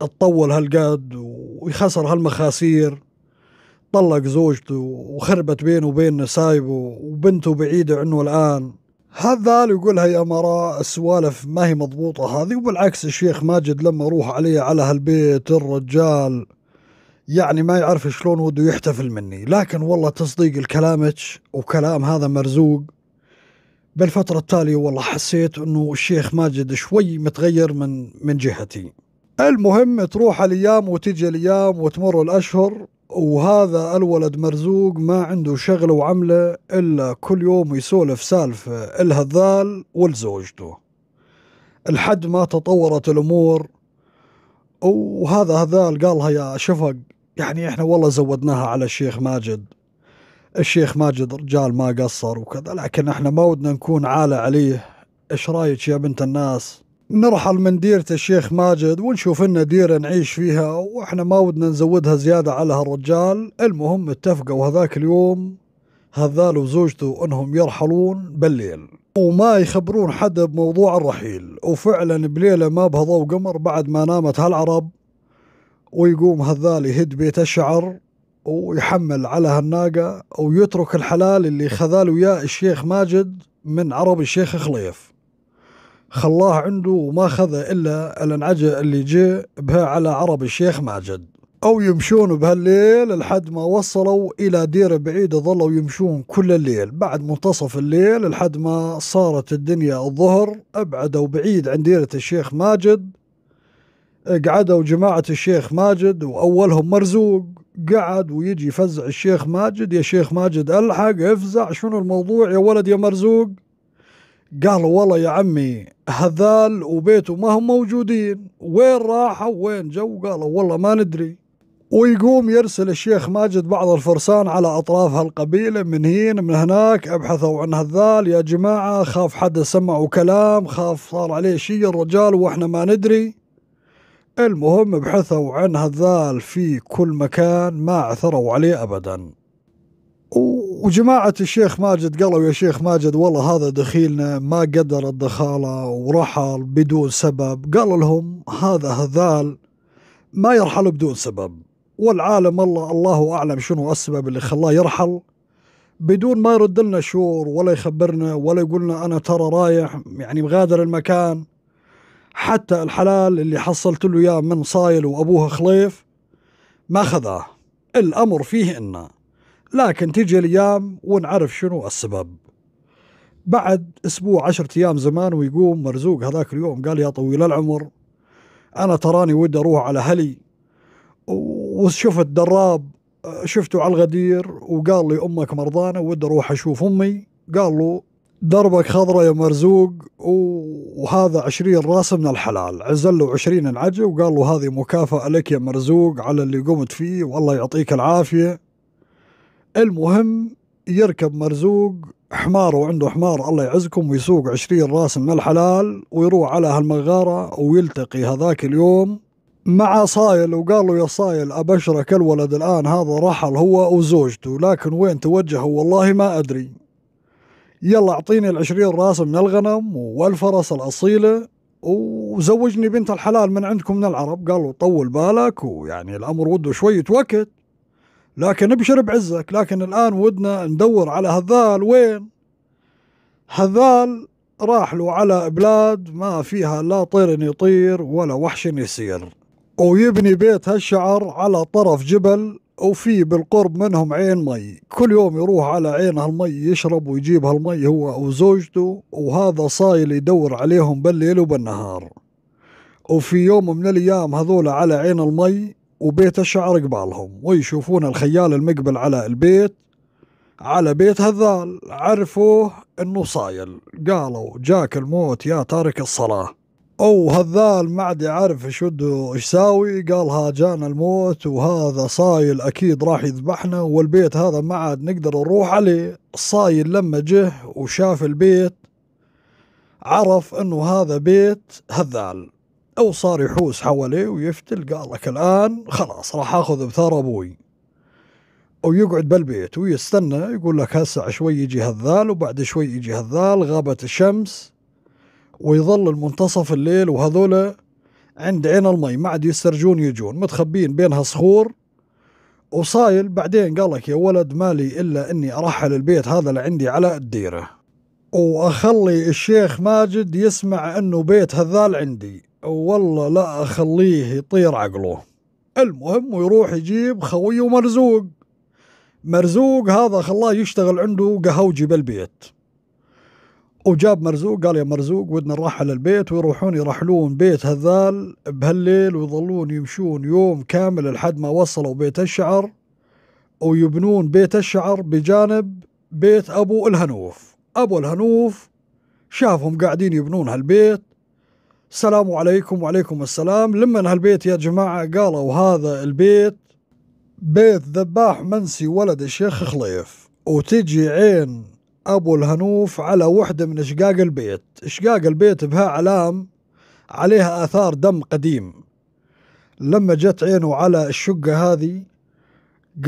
تطول هالقد ويخسر هالمخاسير طلق زوجته وخربت بينه وبين نسايبه وبنته بعيدة عنه الآن هذا يقول هي أمراء السوالف ما هي مضبوطة هذه وبالعكس الشيخ ماجد لما أروح عليه على هالبيت الرجال يعني ما يعرف شلون وده يحتفل مني لكن والله تصديق الكلامك وكلام هذا مرزوق بالفترة التالية والله حسيت انه الشيخ ماجد شوي متغير من من جهتي المهم تروح الايام وتجي الايام وتمر الاشهر وهذا الولد مرزوق ما عنده شغله وعمله الا كل يوم يسولف سالفه الهذال ولزوجته لحد ما تطورت الامور وهذا هذال قالها يا شفق يعني احنا والله زودناها على الشيخ ماجد الشيخ ماجد رجال ما قصر وكذا لكن احنا ما ودنا نكون عالة عليه ايش رايك يا بنت الناس نرحل من ديرة الشيخ ماجد ونشوف لنا ديرة نعيش فيها واحنا ما ودنا نزودها زيادة على هالرجال المهم اتفقوا هذاك اليوم هذال وزوجته انهم يرحلون بالليل وما يخبرون حد بموضوع الرحيل وفعلا بليلة ما بها ضوء قمر بعد ما نامت هالعرب ويقوم هذال يهد بيت الشعر ويحمل على هالناقة ويترك الحلال اللي خذاله وياه الشيخ ماجد من عرب الشيخ خليف خلاه عنده وما خذ إلا الانعجة اللي جاء بها على عرب الشيخ ماجد أو يمشون بهالليل لحد ما وصلوا إلى ديرة بعيدة ظلوا يمشون كل الليل بعد منتصف الليل لحد ما صارت الدنيا الظهر أبعدوا بعيد عن ديرة الشيخ ماجد قعدوا جماعة الشيخ ماجد وأولهم مرزوق قعد ويجي يفزع الشيخ ماجد يا شيخ ماجد ألحق افزع شنو الموضوع يا ولد يا مرزوق قالوا والله يا عمي هذال وبيته ما هم موجودين وين راحوا وين جو قالوا والله ما ندري ويقوم يرسل الشيخ ماجد بعض الفرسان على أطراف هالقبيلة من هنا من هناك أبحثوا عن هذال يا جماعة خاف حدا سمعوا كلام خاف صار عليه شيء الرجال وإحنا ما ندري المهم بحثوا عن هذال في كل مكان ما عثروا عليه أبدا وجماعة الشيخ ماجد قالوا يا شيخ ماجد والله هذا دخيلنا ما قدر الدخالة ورحل بدون سبب قال لهم هذا هذال ما يرحل بدون سبب والعالم الله الله أعلم شنو السبب اللي خلاه يرحل بدون ما يرد لنا شور ولا يخبرنا ولا يقول لنا أنا ترى رايح يعني مغادر المكان حتى الحلال اللي حصلت له إياه من صايل وأبوها خليف ما خذاه الأمر فيه إنه لكن تيجي الايام ونعرف شنو السبب بعد اسبوع عشرة ايام زمان ويقوم مرزوق هذاك اليوم قال يا طويل العمر انا تراني ودي اروح على اهلي وشفت دراب شفته على الغدير وقال لي امك مرضانه ودي اروح اشوف امي قال له دربك خضرة يا مرزوق وهذا عشرين راس من الحلال عزل له عشرين العجة وقال له هذه مكافأة لك يا مرزوق على اللي قمت فيه والله يعطيك العافية المهم يركب مرزوق حمار وعنده حمار الله يعزكم ويسوق عشرين راس من الحلال ويروح على هالمغارة ويلتقي هذاك اليوم مع صايل وقال له يا صايل أبشرك الولد الآن هذا رحل هو وزوجته لكن وين توجه والله ما أدري يلا أعطيني العشرين راس من الغنم والفرس الأصيلة وزوجني بنت الحلال من عندكم من العرب قالوا طول بالك ويعني الأمر وده شوية وقت لكن ابشر بعزك لكن الآن ودنا ندور على هذال وين هذال راح له على بلاد ما فيها لا طير يطير ولا وحش يسير ويبني بيت هالشعر على طرف جبل وفي بالقرب منهم عين مي كل يوم يروح على عين هالمي يشرب ويجيب هالمي هو وزوجته وهذا صايل يدور عليهم بالليل وبالنهار وفي يوم من الأيام هذول على عين المي وبيت الشعر قبالهم ويشوفون الخيال المقبل على البيت على بيت هذال عرفوه انه صايل قالوا جاك الموت يا تارك الصلاة او هذال ما عاد يعرف شده ايش ساوي قال ها جانا الموت وهذا صايل اكيد راح يذبحنا والبيت هذا ما عاد نقدر نروح عليه الصايل لما جه وشاف البيت عرف انه هذا بيت هذال أو صار يحوس حواليه ويفتل قال لك الآن خلاص راح آخذ بثار أبوي أو يقعد بالبيت ويستنى يقول لك هسه شوي يجي هذال وبعد شوي يجي هذال غابت الشمس ويظل المنتصف الليل وهذولا عند عين المي ما عاد يسترجون يجون متخبين بينها صخور وصايل بعدين قال لك يا ولد مالي إلا أني أرحل البيت هذا اللي عندي على الديرة وأخلي الشيخ ماجد يسمع أنه بيت هذال عندي والله لا أخليه يطير عقله المهم ويروح يجيب خويه مرزوق مرزوق هذا خلاه يشتغل عنده قهوجي بالبيت وجاب مرزوق قال يا مرزوق ودنا نرحل البيت ويروحون يرحلون بيت هذال بهالليل ويظلون يمشون يوم كامل لحد ما وصلوا بيت الشعر ويبنون بيت الشعر بجانب بيت أبو الهنوف أبو الهنوف شافهم قاعدين يبنون هالبيت السلام عليكم وعليكم السلام لمن هالبيت يا جماعة قالوا هذا البيت بيت ذباح منسي ولد الشيخ خليف وتجي عين أبو الهنوف على وحدة من أشقاق البيت أشقاق البيت بها علام عليها آثار دم قديم لما جت عينه على الشقة هذه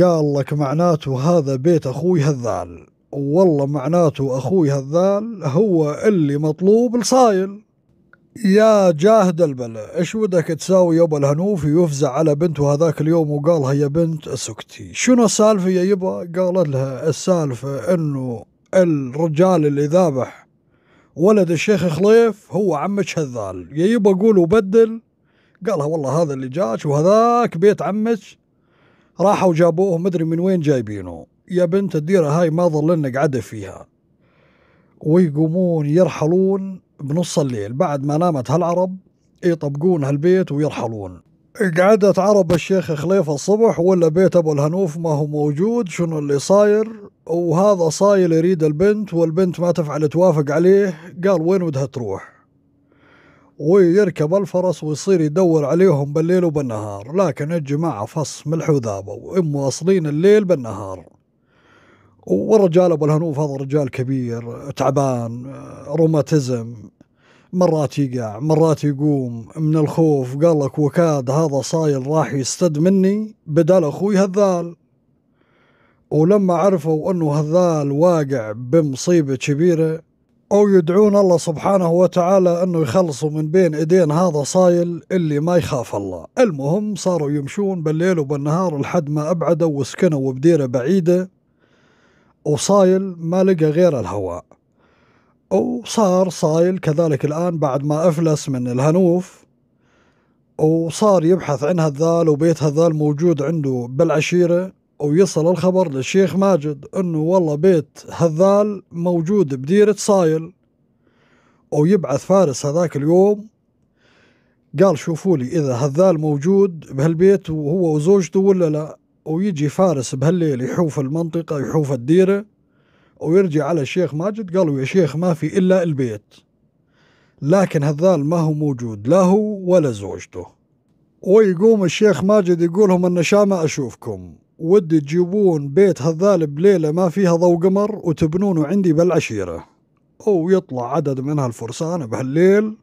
قال لك معناته هذا بيت أخوي هذال والله معناته أخوي هذال هو اللي مطلوب لصايل يا جاهد البلا ايش ودك تساوي يابا الهنوفي يفزع على بنته هذاك اليوم وقالها يا بنت سكتي شنو السالفه يا يبا قالت لها السالفه انه الرجال اللي ذابح ولد الشيخ خليف هو عمك هذال يا يبا قول وبدل قالها والله هذا اللي جاك وهذاك بيت عمك راحوا جابوه مدري من وين جايبينه يا بنت الديره هاي ما ظلنا قعده فيها ويقومون يرحلون بنص الليل بعد ما نامت هالعرب يطبقون هالبيت ويرحلون قعدت عرب الشيخ خليفة الصبح ولا بيت أبو الهنوف ما هو موجود شنو اللي صاير وهذا صايل يريد البنت والبنت ما تفعل توافق عليه قال وين ودها تروح ويركب الفرس ويصير يدور عليهم بالليل وبالنهار لكن الجماعة فص ملح وذابة وإم واصلين الليل بالنهار والرجال أبو الهنوف هذا رجال كبير تعبان روماتيزم مرات يقع مرات يقوم من الخوف قال لك وكاد هذا صايل راح يستد مني بدل أخوي هذال ولما عرفوا أنه هذال واقع بمصيبة كبيرة أو يدعون الله سبحانه وتعالى أنه يخلصوا من بين إيدين هذا صايل اللي ما يخاف الله المهم صاروا يمشون بالليل وبالنهار لحد ما أبعدوا وسكنوا بديرة بعيدة وصايل ما لقى غير الهواء وصار صايل كذلك الآن بعد ما أفلس من الهنوف وصار يبحث عن هذال وبيت هذال موجود عنده بالعشيرة ويصل الخبر للشيخ ماجد أنه والله بيت هذال موجود بديرة صايل ويبعث فارس هذاك اليوم قال شوفوا لي إذا هذال موجود بهالبيت وهو وزوجته ولا لا ويجي فارس بهالليل يحوف المنطقة يحوف الديرة ويرجع على الشيخ ماجد قالوا يا شيخ ما في إلا البيت لكن هذال ما هو موجود لا هو ولا زوجته ويقوم الشيخ ماجد يقولهم أن شامة أشوفكم ودي تجيبون بيت هذال بليلة ما فيها ضوء قمر وتبنونه عندي بالعشيرة أو يطلع عدد من هالفرسان بهالليل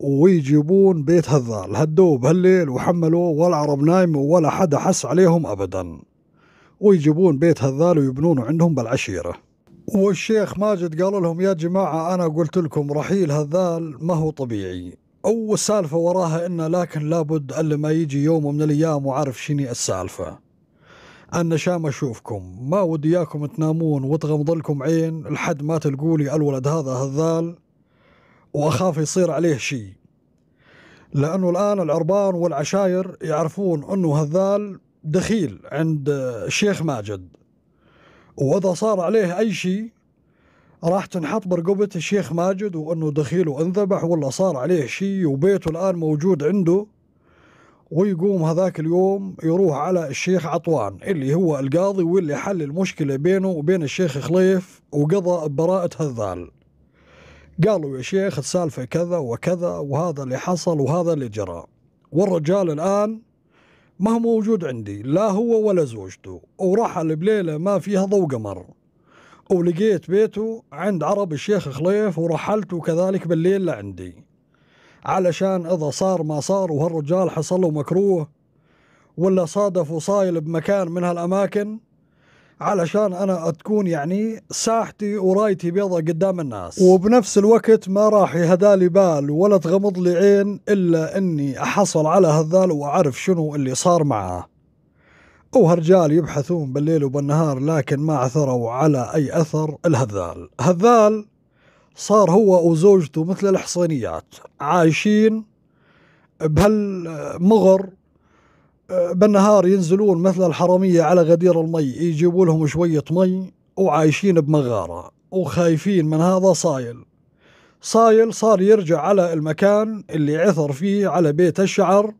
ويجيبون بيت هذال هدوه بهالليل وحملوه والعرب نايم ولا حدا حس عليهم أبداً ويجيبون بيت هذال ويبنونه عندهم بالعشيرة والشيخ ماجد قال لهم يا جماعة أنا قلت لكم رحيل هذال ما هو طبيعي أو السالفة وراها ان لكن لابد ألا ما يجي يوم من الأيام وعارف شني السالفة أنا شام أشوفكم ما ودي إياكم تنامون وتغمض لكم عين لحد ما تلقولي الولد هذا هذال وأخاف يصير عليه شيء لأنه الآن العربان والعشاير يعرفون أنه هذال دخيل عند الشيخ ماجد وإذا صار عليه أي شيء راح تنحط برقبة الشيخ ماجد وأنه دخيله انذبح ولا صار عليه شيء وبيته الآن موجود عنده ويقوم هذاك اليوم يروح على الشيخ عطوان اللي هو القاضي واللي حل المشكلة بينه وبين الشيخ خليف وقضى ببراءة هذال قالوا يا شيخ السالفة كذا وكذا وهذا اللي حصل وهذا اللي جرى والرجال الآن ما هو موجود عندي لا هو ولا زوجته ورحل بليلة ما فيها ضوء قمر ولقيت بيته عند عرب الشيخ خليف ورحلته كذلك بالليل لعندي علشان إذا صار ما صار وهالرجال حصلوا مكروه ولا صادف وصايل بمكان من هالأماكن علشان انا تكون يعني ساحتي ورايتي بيضة قدام الناس وبنفس الوقت ما راح يهدالي بال ولا تغمض لي عين الا اني احصل على هذال واعرف شنو اللي صار أو هرجال يبحثون بالليل وبالنهار لكن ما عثروا على اي اثر الهذال هذال صار هو وزوجته مثل الحصينيات عايشين بهالمغر بالنهار ينزلون مثل الحرامية على غدير المي يجيبوا لهم شوية مي وعايشين بمغارة وخايفين من هذا صايل صايل صار يرجع على المكان اللي عثر فيه على بيت الشعر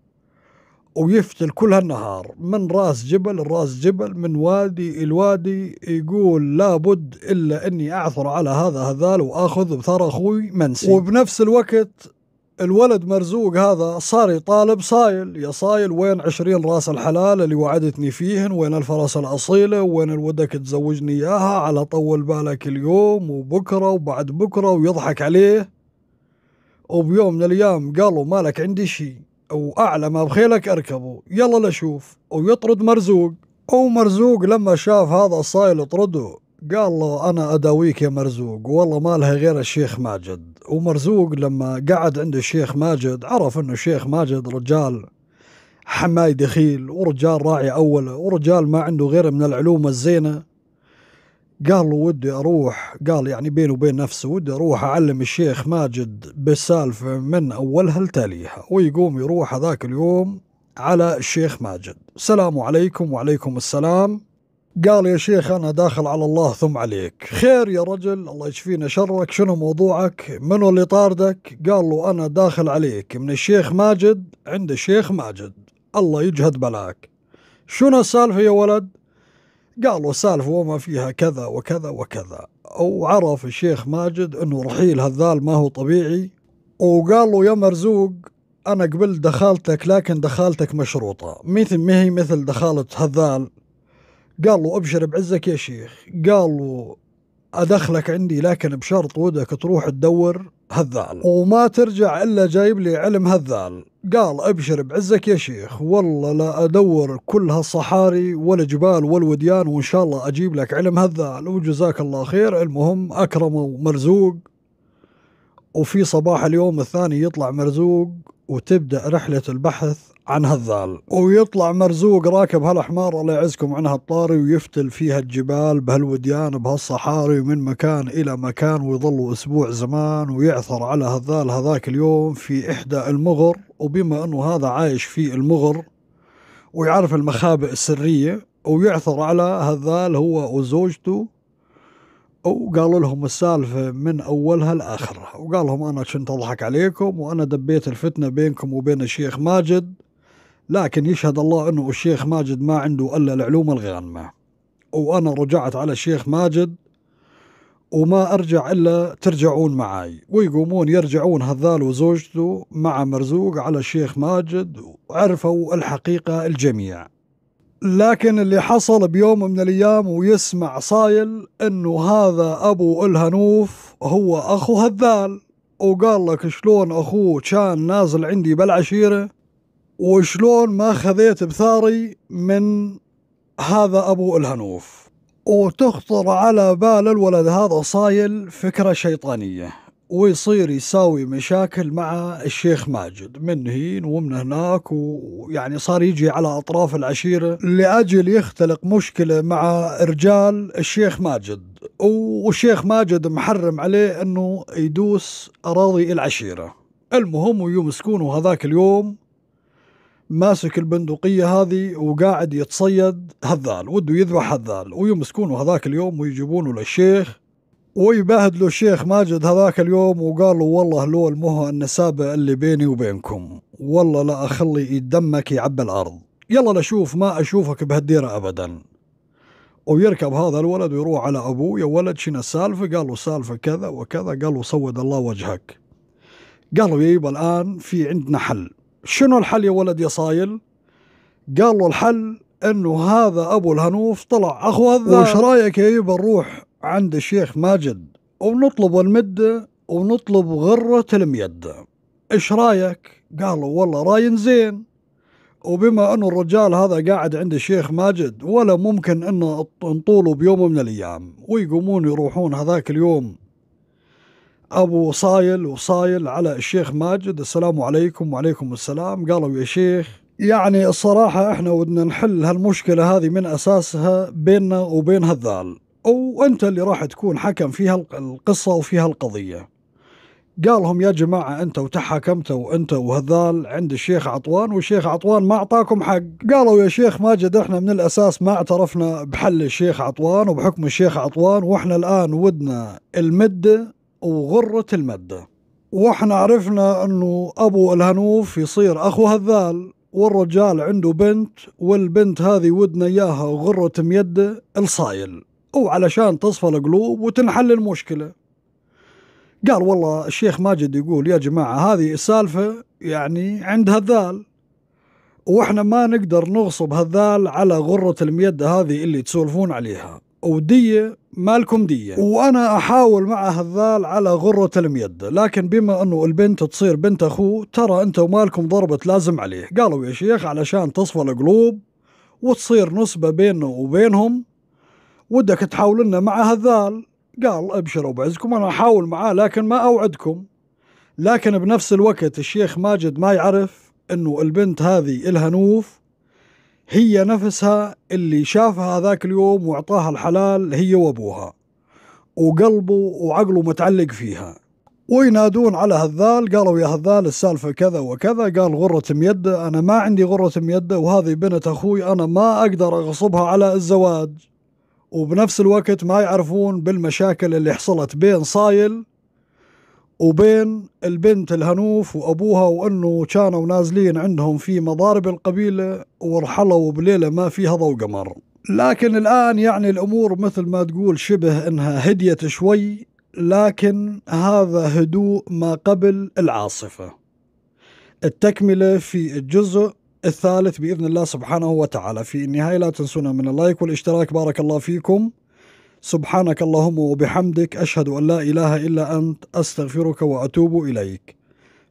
ويفتل كل هالنهار من راس جبل راس جبل من وادي الوادي يقول لابد إلا أني أعثر على هذا هذال وأخذ بثار أخوي منسي وبنفس الوقت الولد مرزوق هذا صار يطالب صايل يا صايل وين عشرين راس الحلال اللي وعدتني فيهن وين الفرس الأصيلة وين الودك تزوجني إياها على طول بالك اليوم وبكرة وبعد بكرة ويضحك عليه وبيوم من الأيام قالوا مالك عندي شي وأعلى ما بخيلك أركبه يلا لشوف ويطرد مرزوق ومرزوق لما شاف هذا الصايل يطرده قال له أنا أداويك يا مرزوق والله ما لها غير الشيخ ماجد ومرزوق لما قعد عند الشيخ ماجد عرف أنه الشيخ ماجد رجال حماي دخيل ورجال راعي أول ورجال ما عنده غير من العلوم الزينة قال له ودي أروح قال يعني بينه وبين نفسه ودي أروح أعلم الشيخ ماجد بالسالفة من أولها لتاليها ويقوم يروح هذاك اليوم على الشيخ ماجد السلام عليكم وعليكم السلام قال يا شيخ أنا داخل على الله ثم عليك خير يا رجل الله يشفينا شرك شنو موضوعك منو اللي طاردك قال له أنا داخل عليك من الشيخ ماجد عند الشيخ ماجد الله يجهد بلاك شنو السالفة يا ولد قال له السالفة وما فيها كذا وكذا وكذا وعرف الشيخ ماجد أنه رحيل هذال ما هو طبيعي وقال له يا مرزوق أنا قبلت دخالتك لكن دخالتك مشروطة مثل ما هي مثل دخالة هذال قال له ابشر بعزك يا شيخ قال له ادخلك عندي لكن بشرط ودك تروح تدور هذال وما ترجع الا جايب لي علم هذال قال ابشر بعزك يا شيخ والله لا ادور كل هالصحاري والجبال والوديان وان شاء الله اجيب لك علم هذال وجزاك الله خير المهم اكرمه ومرزوق وفي صباح اليوم الثاني يطلع مرزوق وتبدا رحله البحث عن هالظال ويطلع مرزوق راكب هالحمار الله يعزكم عن هالطاري ويفتل فيها الجبال بهالوديان بهالصحاري ومن مكان إلى مكان ويظل أسبوع زمان ويعثر على هالذال هذاك اليوم في إحدى المغر وبما أنه هذا عايش في المغر ويعرف المخابئ السرية ويعثر على هالذال هو وزوجته وقالوا لهم السالفة من أولها لآخرها وقال لهم أنا كنت أضحك عليكم وأنا دبيت الفتنة بينكم وبين الشيخ ماجد لكن يشهد الله أنه الشيخ ماجد ما عنده إلا العلوم الغانمة وأنا رجعت على الشيخ ماجد وما أرجع إلا ترجعون معاي ويقومون يرجعون هذال وزوجته مع مرزوق على الشيخ ماجد وعرفوا الحقيقة الجميع لكن اللي حصل بيوم من الايام ويسمع صايل انه هذا ابو الهنوف هو اخو هذال وقال لك شلون اخوه كان نازل عندي بالعشيره وشلون ما خذيت بثاري من هذا ابو الهنوف وتخطر على بال الولد هذا صايل فكره شيطانيه ويصير يساوي مشاكل مع الشيخ ماجد من هين ومن هناك ويعني صار يجي على أطراف العشيرة لأجل يختلق مشكلة مع رجال الشيخ ماجد والشيخ ماجد محرم عليه أنه يدوس أراضي العشيرة المهم ويمسكونه هذاك اليوم ماسك البندقية هذه وقاعد يتصيد هذال وده يذبح هذال ويمسكونه هذاك اليوم ويجيبونه للشيخ ويبهد له الشيخ ماجد هذاك اليوم وقال له والله لو المه النسابة اللي بيني وبينكم والله لا أخلي دمك يعبى الأرض يلا لشوف ما أشوفك بهالديرة أبدا ويركب هذا الولد ويروح على أبوه يا ولد شنو السالفة قال له سالفة كذا وكذا قال له صود الله وجهك قال له يبا الآن في عندنا حل شنو الحل يا ولد يا صايل قال له الحل انه هذا ابو الهنوف طلع اخو هذا وش رايك يا يبا نروح عند الشيخ ماجد ونطلب المدة ونطلب غرة الميدة ايش رايك قالوا والله راين زين وبما أن الرجال هذا قاعد عند الشيخ ماجد ولا ممكن أنه نطوله بيوم من الأيام ويقومون يروحون هذاك اليوم أبو صايل وصايل على الشيخ ماجد السلام عليكم وعليكم السلام قالوا يا شيخ يعني الصراحة إحنا ودنا نحل هالمشكلة هذه من أساسها بيننا وبين هالذال وانت اللي راح تكون حكم فيها القصه وفيها القضيه قالهم يا جماعة أنت تحاكمتوا وأنت وهذال عند الشيخ عطوان والشيخ عطوان ما أعطاكم حق قالوا يا شيخ ماجد إحنا من الأساس ما اعترفنا بحل الشيخ عطوان وبحكم الشيخ عطوان وإحنا الآن ودنا المدة وغرة المدة وإحنا عرفنا أنه أبو الهنوف يصير أخو هذال والرجال عنده بنت والبنت هذه ودنا إياها وغرة ميده الصايل أو علشان تصفى القلوب وتنحل المشكلة قال والله الشيخ ماجد يقول يا جماعة هذه السالفة يعني عند هذال واحنا ما نقدر نغصب هذال على غرة الميدة هذه اللي تسولفون عليها ودية مالكم دية وأنا أحاول مع هذال على غرة الميدة لكن بما أنه البنت تصير بنت أخوه ترى أنت ومالكم ضربة لازم عليه قالوا يا شيخ علشان تصفى القلوب وتصير نسبة بيننا وبينهم ودك تحاول لنا مع هذال قال ابشروا بعزكم انا احاول معاه لكن ما اوعدكم لكن بنفس الوقت الشيخ ماجد ما يعرف انه البنت هذه الها نوف هي نفسها اللي شافها ذاك اليوم واعطاها الحلال هي وابوها وقلبه وعقله متعلق فيها وينادون على هذال قالوا يا هذال السالفة كذا وكذا قال غرة ميدة أنا ما عندي غرة ميدة وهذه بنت أخوي أنا ما أقدر أغصبها على الزواج وبنفس الوقت ما يعرفون بالمشاكل اللي حصلت بين صايل وبين البنت الهنوف وأبوها وأنه كانوا نازلين عندهم في مضارب القبيلة ورحلوا بليلة ما فيها ضوء قمر لكن الآن يعني الأمور مثل ما تقول شبه أنها هديت شوي لكن هذا هدوء ما قبل العاصفة التكملة في الجزء الثالث باذن الله سبحانه وتعالى في النهايه لا تنسونا من اللايك والاشتراك بارك الله فيكم سبحانك اللهم وبحمدك اشهد ان لا اله الا انت استغفرك واتوب اليك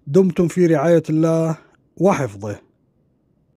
دمتم في رعايه الله وحفظه